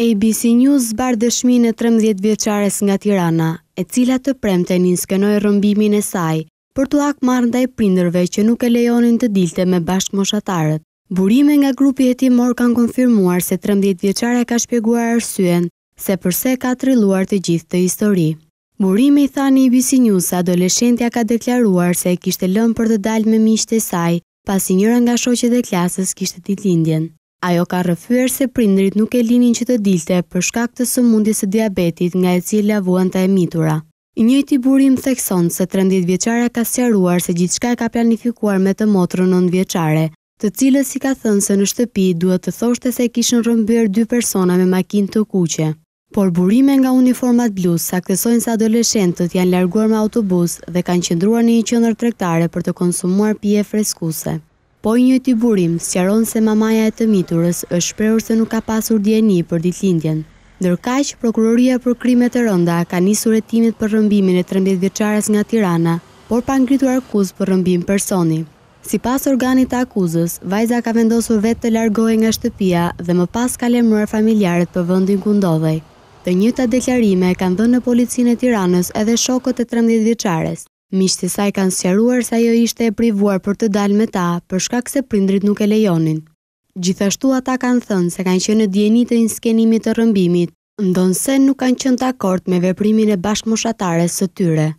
ABC News zbar dëshmin e 13 vjeqares nga Tirana, e cila të premte një skenoj rëmbimin e saj, për të ak marrë ndaj prinderve që nuk e lejonin të dilte me bashkë moshatarët. Burime nga grupi e timor kanë konfirmuar se 13 vjeqare ka shpjeguar arsyen, se përse ka të riluar të gjithë të histori. Burime i thani ABC News adoleshentja ka deklaruar se e kishte lëmë për të dalë me mishte saj, pasi njëra nga shoqet e klasës kishte ditë lindjen. Ajo ka rëfyër se prindrit nuk e linin që të dilte për shkak të sëmundjes e diabetit nga e cilja vuanta të emitura. Njëti burim thekson se 30 vjeqare ka sjaruar se gjithë shka e ka planifikuar me të motrë 9 vjeqare, të cilës i ka thënë se në shtëpi duhet të thoshte se kishën rëmbyrë dy persona me makin të kuqe. Por burime nga uniformat blusë saktesojnë se adoleshentët janë larguar me autobus dhe kanë qëndruar një qëndër trektare për të konsumuar pje freskuse. Po një të burim, sjaron se mamaja e të miturës është shpreur se nuk ka pasur djeni për ditë lindjen. që Prokuroria për Krimet e Rënda ka një suretimit për rëmbimin e 13 vjeqares nga Tirana, por pa ngritu arkuz për rëmbim personi. Si pas organit të akuzës, Vajza ka vendosur vetë të largohi nga shtëpia dhe më pas ka lemruar familjarët për vëndin kundodhej. Të njëta deklarime kanë dhënë në policinë e tiranës edhe shokët e 13 vjeqares. Miqtë saj kanë sqaruar se ajo ishte e privuar për të dalë me ta, për shkak se prindrit nuk e lejonin. Gjithashtu ata kanë thënë se kanë qenë në dieni të skenimit të rrëmbimit, ndonëse nuk kanë qenë të me veprimin e moshatare së tyre.